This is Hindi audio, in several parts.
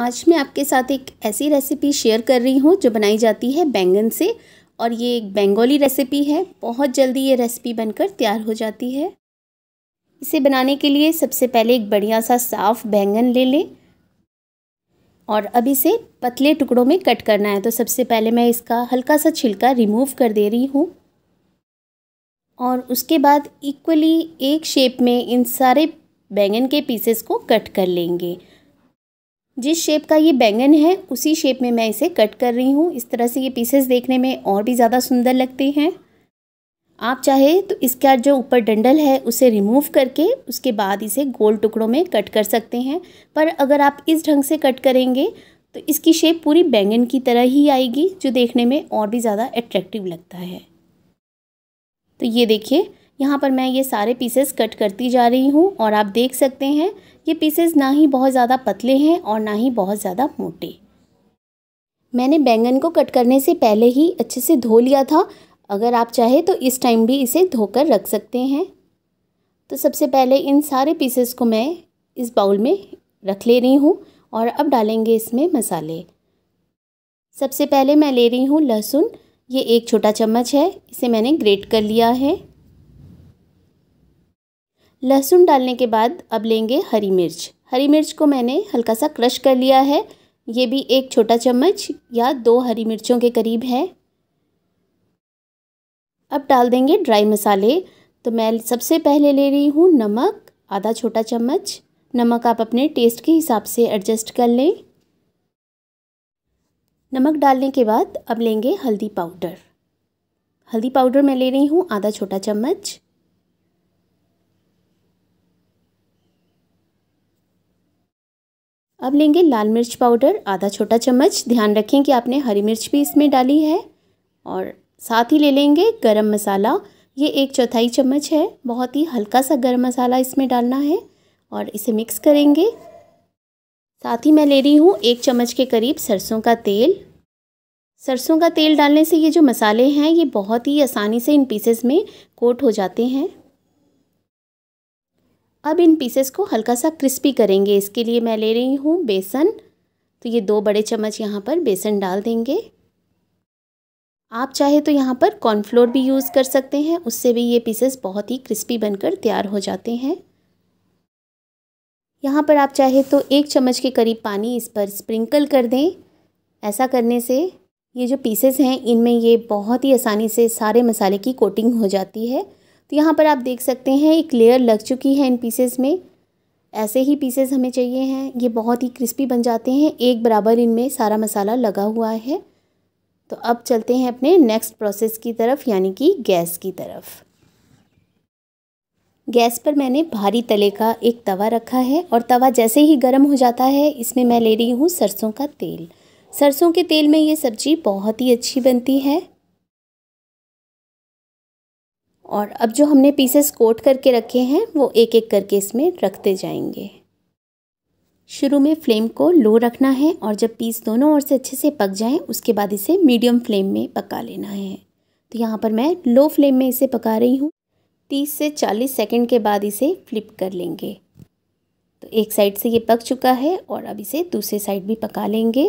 आज मैं आपके साथ एक ऐसी रेसिपी शेयर कर रही हूँ जो बनाई जाती है बैंगन से और ये एक बंगाली रेसिपी है बहुत जल्दी ये रेसिपी बनकर तैयार हो जाती है इसे बनाने के लिए सबसे पहले एक बढ़िया सा साफ बैंगन ले लें और अब इसे पतले टुकड़ों में कट करना है तो सबसे पहले मैं इसका हल्का सा छिलका रिमूव कर दे रही हूँ और उसके बाद इक्वली एक शेप में इन सारे बैंगन के पीसेस को कट कर लेंगे जिस शेप का ये बैंगन है उसी शेप में मैं इसे कट कर रही हूँ इस तरह से ये पीसेस देखने में और भी ज़्यादा सुंदर लगते हैं आप चाहे तो इसका जो ऊपर डंडल है उसे रिमूव करके उसके बाद इसे गोल टुकड़ों में कट कर सकते हैं पर अगर आप इस ढंग से कट करेंगे तो इसकी शेप पूरी बैंगन की तरह ही आएगी जो देखने में और भी ज़्यादा अट्रैक्टिव लगता है तो ये देखिए यहाँ पर मैं ये सारे पीसेस कट करती जा रही हूँ और आप देख सकते हैं ये पीसेस ना ही बहुत ज़्यादा पतले हैं और ना ही बहुत ज़्यादा मोटे मैंने बैंगन को कट करने से पहले ही अच्छे से धो लिया था अगर आप चाहे तो इस टाइम भी इसे धोकर रख सकते हैं तो सबसे पहले इन सारे पीसेस को मैं इस बाउल में रख ले रही हूँ और अब डालेंगे इसमें मसाले सबसे पहले मैं ले रही हूँ लहसुन ये एक छोटा चम्मच है इसे मैंने ग्रेट कर लिया है लहसुन डालने के बाद अब लेंगे हरी मिर्च हरी मिर्च को मैंने हल्का सा क्रश कर लिया है ये भी एक छोटा चम्मच या दो हरी मिर्चों के करीब है अब डाल देंगे ड्राई मसाले तो मैं सबसे पहले ले रही हूँ नमक आधा छोटा चम्मच नमक आप अपने टेस्ट के हिसाब से एडजस्ट कर लें नमक डालने के बाद अब लेंगे हल्दी पाउडर हल्दी पाउडर मैं ले रही हूँ आधा छोटा चम्मच अब लेंगे लाल मिर्च पाउडर आधा छोटा चम्मच ध्यान रखें कि आपने हरी मिर्च भी इसमें डाली है और साथ ही ले लेंगे गरम मसाला ये एक चौथाई चम्मच है बहुत ही हल्का सा गरम मसाला इसमें डालना है और इसे मिक्स करेंगे साथ ही मैं ले रही हूँ एक चम्मच के करीब सरसों का तेल सरसों का तेल डालने से ये जो मसाले हैं ये बहुत ही आसानी से इन पीसेस में कोट हो जाते हैं अब इन पीसेस को हल्का सा क्रिस्पी करेंगे इसके लिए मैं ले रही हूँ बेसन तो ये दो बड़े चम्मच यहाँ पर बेसन डाल देंगे आप चाहे तो यहाँ पर कॉर्नफ्लोर भी यूज़ कर सकते हैं उससे भी ये पीसेस बहुत ही क्रिस्पी बनकर तैयार हो जाते हैं यहाँ पर आप चाहे तो एक चम्मच के करीब पानी इस पर स्प्रिंकल कर दें ऐसा करने से ये जो पीसेस हैं इनमें ये बहुत ही आसानी से सारे मसाले की कोटिंग हो जाती है तो यहाँ पर आप देख सकते हैं एक लेयर लग चुकी है इन पीसेस में ऐसे ही पीसेस हमें चाहिए हैं ये बहुत ही क्रिस्पी बन जाते हैं एक बराबर इनमें सारा मसाला लगा हुआ है तो अब चलते हैं अपने नेक्स्ट प्रोसेस की तरफ यानी कि गैस की तरफ गैस पर मैंने भारी तले का एक तवा रखा है और तवा जैसे ही गर्म हो जाता है इसमें मैं ले रही हूँ सरसों का तेल सरसों के तेल में ये सब्ज़ी बहुत ही अच्छी बनती है और अब जो हमने पीसेस कोट करके रखे हैं वो एक एक करके इसमें रखते जाएंगे शुरू में फ्लेम को लो रखना है और जब पीस दोनों ओर से अच्छे से पक जाएं उसके बाद इसे मीडियम फ्लेम में पका लेना है तो यहाँ पर मैं लो फ्लेम में इसे पका रही हूँ तीस से चालीस सेकेंड के बाद इसे फ्लिप कर लेंगे तो एक साइड से ये पक चुका है और अब इसे दूसरे साइड भी पका लेंगे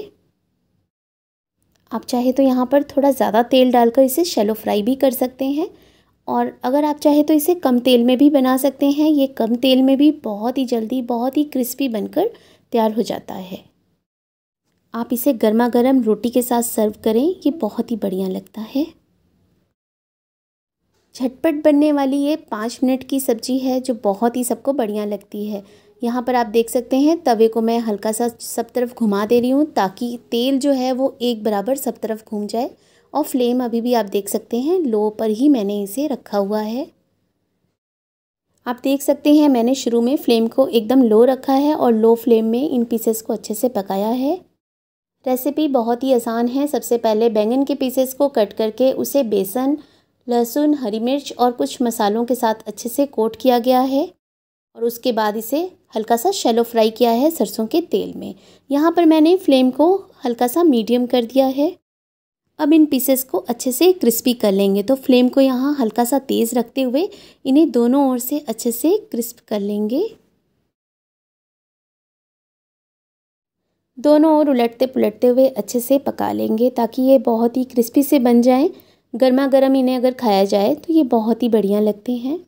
आप चाहे तो यहाँ पर थोड़ा ज़्यादा तेल डालकर इसे शेलो फ्राई भी कर सकते हैं और अगर आप चाहे तो इसे कम तेल में भी बना सकते हैं ये कम तेल में भी बहुत ही जल्दी बहुत ही क्रिस्पी बनकर तैयार हो जाता है आप इसे गर्मा गर्म रोटी के साथ सर्व करें ये बहुत ही बढ़िया लगता है झटपट बनने वाली ये पाँच मिनट की सब्जी है जो बहुत ही सबको बढ़िया लगती है यहाँ पर आप देख सकते हैं तवे को मैं हल्का सा सब तरफ घुमा दे रही हूँ ताकि तेल जो है वो एक बराबर सब तरफ घूम जाए और फ्लेम अभी भी आप देख सकते हैं लो पर ही मैंने इसे रखा हुआ है आप देख सकते हैं मैंने शुरू में फ्लेम को एकदम लो रखा है और लो फ्लेम में इन पीसेस को अच्छे से पकाया है रेसिपी बहुत ही आसान है सबसे पहले बैंगन के पीसेस को कट करके उसे बेसन लहसुन हरी मिर्च और कुछ मसालों के साथ अच्छे से कोट किया गया है और उसके बाद इसे हल्का सा शेलो फ्राई किया है सरसों के तेल में यहाँ पर मैंने फ्लेम को हल्का सा मीडियम कर दिया है अब इन पीसेस को अच्छे से क्रिस्पी कर लेंगे तो फ्लेम को यहाँ हल्का सा तेज़ रखते हुए इन्हें दोनों ओर से अच्छे से क्रिस्प कर लेंगे दोनों ओर उलटते पुलटते हुए अच्छे से पका लेंगे ताकि ये बहुत ही क्रिस्पी से बन जाएं गर्मा गर्म इन्हें अगर खाया जाए तो ये बहुत ही बढ़िया लगते हैं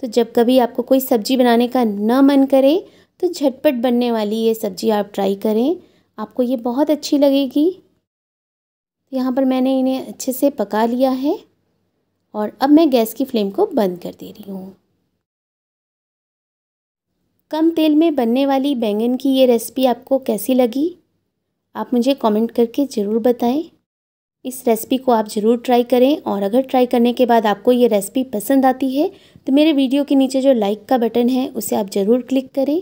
तो जब कभी आपको कोई सब्ज़ी बनाने का न मन करे तो झटपट बनने वाली ये सब्ज़ी आप ट्राई करें आपको ये बहुत अच्छी लगेगी तो यहाँ पर मैंने इन्हें अच्छे से पका लिया है और अब मैं गैस की फ्लेम को बंद कर दे रही हूँ कम तेल में बनने वाली बैंगन की ये रेसिपी आपको कैसी लगी आप मुझे कमेंट करके ज़रूर बताएं इस रेसिपी को आप ज़रूर ट्राई करें और अगर ट्राई करने के बाद आपको ये रेसिपी पसंद आती है तो मेरे वीडियो के नीचे जो लाइक का बटन है उसे आप ज़रूर क्लिक करें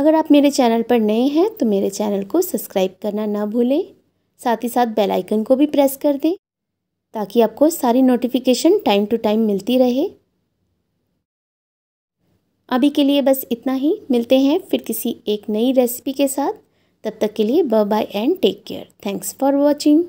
अगर आप मेरे चैनल पर नए हैं तो मेरे चैनल को सब्सक्राइब करना ना भूलें साथ ही साथ बेल आइकन को भी प्रेस कर दें ताकि आपको सारी नोटिफिकेशन टाइम टू टाइम मिलती रहे अभी के लिए बस इतना ही मिलते हैं फिर किसी एक नई रेसिपी के साथ तब तक के लिए bye bye and take care thanks for watching